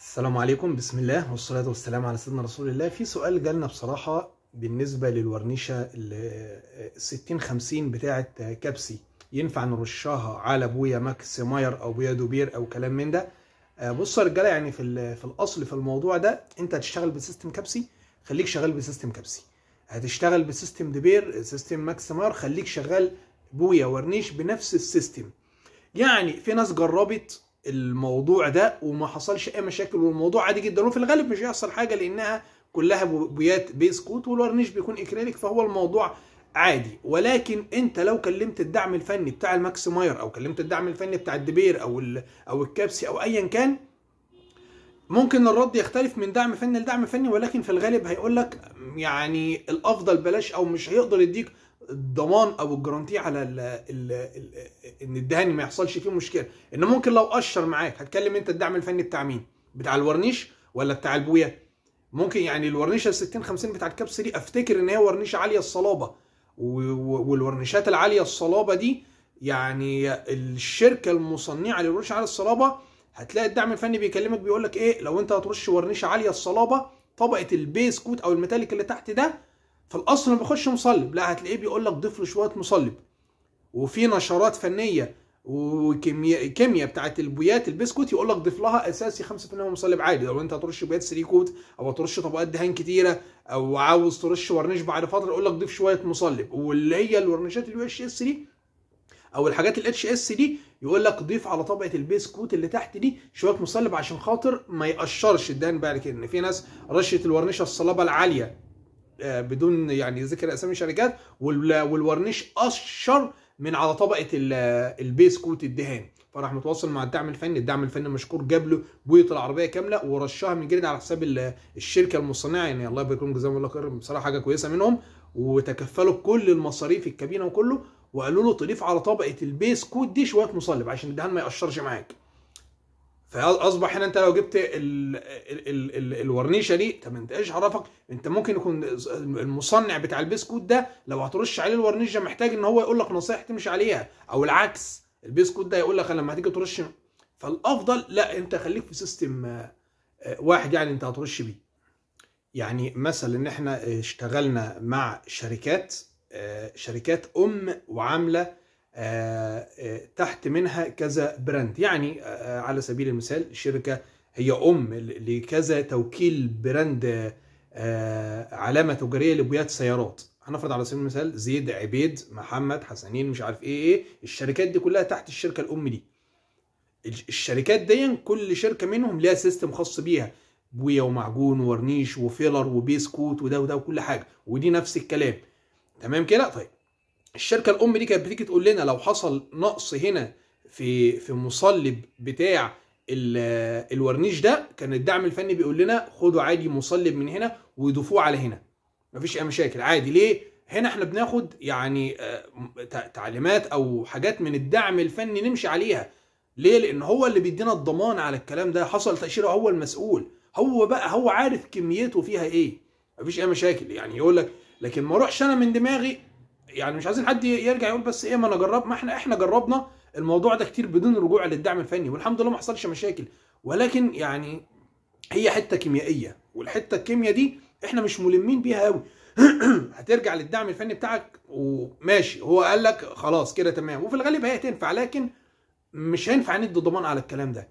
السلام عليكم بسم الله والصلاة والسلام على سيدنا رسول الله في سؤال جالنا بصراحة بالنسبة للورنيشة ال 60 50 بتاعة كبسي ينفع نرشها على بويا ماكس ماير او بويا دوبير او كلام من ده آه، بصوا يا رجاله يعني في في الاصل في الموضوع ده انت هتشتغل بسيستم كبسي خليك شغال بسيستم كبسي هتشتغل بسيستم دبير سيستم ماكس ماير خليك شغال بويا ورنيش بنفس السيستم يعني في ناس جربت الموضوع ده وما حصلش اي مشاكل والموضوع عادي جدا وفي الغالب مش هيحصل حاجه لانها كلها بويات بيس كوت والورنيش بيكون اكريليك فهو الموضوع عادي ولكن انت لو كلمت الدعم الفني بتاع الماكس ماير او كلمت الدعم الفني بتاع الدبير او او الكبسي او ايا كان ممكن الرد يختلف من دعم فني لدعم فني ولكن في الغالب هيقول لك يعني الافضل بلاش او مش هيقدر يديك الضمان او الجرانتي على الـ الـ الـ ان الدهاني ما يحصلش فيه مشكله ان ممكن لو قشر معاك هتكلم انت الدعم الفني بتاع مين بتاع الورنيش ولا بتاع البويه ممكن يعني الورنيشه 60 50 بتاع الكبس دي افتكر ان هي ورنيشه عاليه الصلابه والورنيشات العاليه الصلابه دي يعني الشركه المصنعه للورنيش عاليه الصلابه هتلاقي الدعم الفني بيكلمك بيقول لك ايه لو انت هترش ورنيشه عاليه الصلابه طبقه البيس كوت او الميتاليك اللي تحت ده في الاصل ما بخش مصلب لا هتلاقيه بيقول لك ضيف له شويه مصلب وفي نشرات فنيه وكيمياء كيمياء بتاعت البويات البسكوت يقول لك ضيف لها اساسي 5% مصلب عادي لو انت هترش بويات سريكوت او هترش طبقات دهان كتيره او عاوز ترش ورنيش بعد فتره يقول لك ضيف شويه مصلب واللي هي الورنيشات اليو اتش اس دي او الحاجات الاتش اس دي يقول لك ضيف على طبقه البسكوت اللي تحت دي شويه مصلب عشان خاطر ما يقشرش الدهان بعد كده ان في ناس رشه الورنيشه الصلابه العاليه آه، بدون يعني ذكر اسامي شركات والورنيش اشر من على طبقه البيس كوت الدهان فراح متواصل مع الدعم الفني الدعم الفني مشكور جاب له بويه العربيه كامله ورشها من جديد على حساب الشركه المصنعه يعني الله يبارك لهم جزاهم الله خير بصراحه حاجه كويسه منهم وتكفلوا بكل المصاريف الكابينه وكله وقالوا له تضيف على طبقه البيس كوت دي شويه مصلب عشان الدهان ما يقشرش معاك فاصبح هنا انت لو جبت ال ال الورنيشه دي طب انت ايش عرفك انت ممكن يكون المصنع بتاع البسكوت ده لو هترش عليه الورنيشه محتاج ان هو يقول لك نصايح تمشي عليها او العكس البسكوت ده يقول لك لما هتيجي ترش فالافضل لا انت خليك في سيستم آه، واحد يعني انت هترش بيه يعني مثلا ان احنا اشتغلنا مع شركات آه، شركات ام وعامله آه، تحت منها كذا براند يعني آه، آه، على سبيل المثال الشركة هي أم لكذا توكيل براند آه، علامة تجارية لبويات سيارات هنفرض على سبيل المثال زيد عبيد محمد حسنين مش عارف ايه ايه الشركات دي كلها تحت الشركة الأم دي الشركات دي كل شركة منهم ليها سيستم خاص بيها بوية ومعجون وورنيش وفيلر وبيسكوت وده وده وكل حاجة ودي نفس الكلام تمام كده طيب الشركه الام دي كانت بتيجي تقول لنا لو حصل نقص هنا في في مصلب بتاع الورنيش ده كان الدعم الفني بيقول لنا خدوا عادي مصلب من هنا ويضيفوه على هنا مفيش اي مشاكل عادي ليه هنا احنا بناخد يعني آه، تعليمات او حاجات من الدعم الفني نمشي عليها ليه لان هو اللي بيدينا الضمان على الكلام ده حصل تاشيره هو المسؤول هو بقى هو عارف كميته فيها ايه مفيش اي مشاكل يعني يقول لك لكن ما اروحش انا من دماغي يعني مش عايزين حد يرجع يقول بس ايه ما انا جرب ما احنا احنا جربنا الموضوع ده كتير بدون رجوع للدعم الفني والحمد لله ما حصلش مشاكل ولكن يعني هي حته كيميائيه والحته الكيمياء دي احنا مش ملمين بيها قوي هترجع للدعم الفني بتاعك وماشي هو قال لك خلاص كده تمام وفي الغالب هي هتنفع لكن مش هينفع ندي ضمان على الكلام ده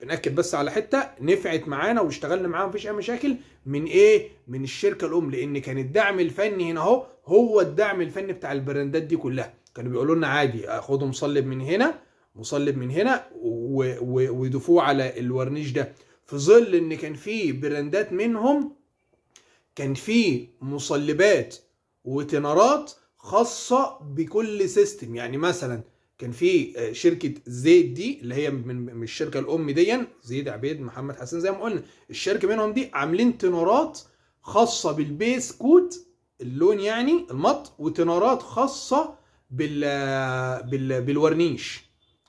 بنأكد بس على حتة نفعت معانا واشتغلنا معاها مفيش أي مشاكل من إيه؟ من الشركة الأم لأن كان الدعم الفني هنا أهو هو الدعم الفني بتاع البراندات دي كلها كانوا بيقولوا لنا عادي خدوا مصلب من هنا مصلب من هنا ويدفوه على الورنيش ده في ظل ان كان في براندات منهم كان في مصلبات وتنارات خاصة بكل سيستم يعني مثلا كان في آه، شركة زيد دي اللي هي من الشركة الأم ديا زيد عبيد محمد حسن زي ما قلنا الشركة منهم دي عاملين تنارات خاصة بالبيسكوت اللون يعني المط وتنارات خاصه بال بال بالورنيش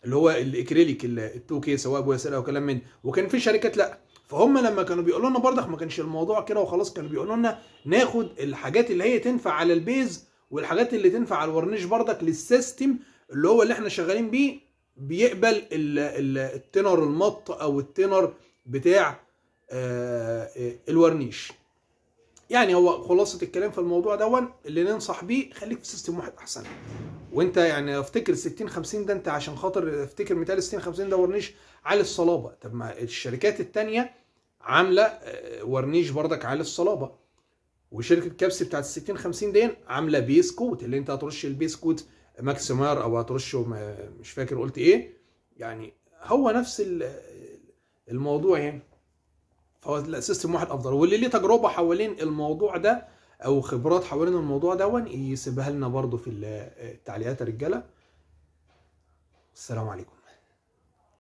اللي هو الاكريليك التوكي سواء ابو ياسر او كلام من وكان في شركات لا فهم لما كانوا بيقولوا لنا برضك ما كانش الموضوع كده وخلاص كانوا بيقولوا لنا ناخد الحاجات اللي هي تنفع على البيز والحاجات اللي تنفع على الورنيش برضك للسيستم اللي هو اللي احنا شغالين بيه بيقبل التنر المط او التنر بتاع آه، آه، الورنيش يعني هو خلاصه الكلام في الموضوع دون اللي ننصح بيه خليك في سيستم واحد احسن وانت يعني افتكر 60 50 ده انت عشان خاطر افتكر مثال 60 50 ده ورنيش عالي الصلابه طب ما الشركات الثانيه عامله آه، ورنيش بردك عالي الصلابه وشركه كبسي بتاعت 60 50 دي عامله بيس كوت اللي انت هترش البيس كوت ماكسيمار او هترشه مش فاكر قلت ايه يعني هو نفس آه، الموضوع يعني هو لا سيستم واحد افضل واللي ليه تجربه حوالين الموضوع ده او خبرات حوالين الموضوع ده يسيبها لنا برضو في التعليقات يا رجاله السلام عليكم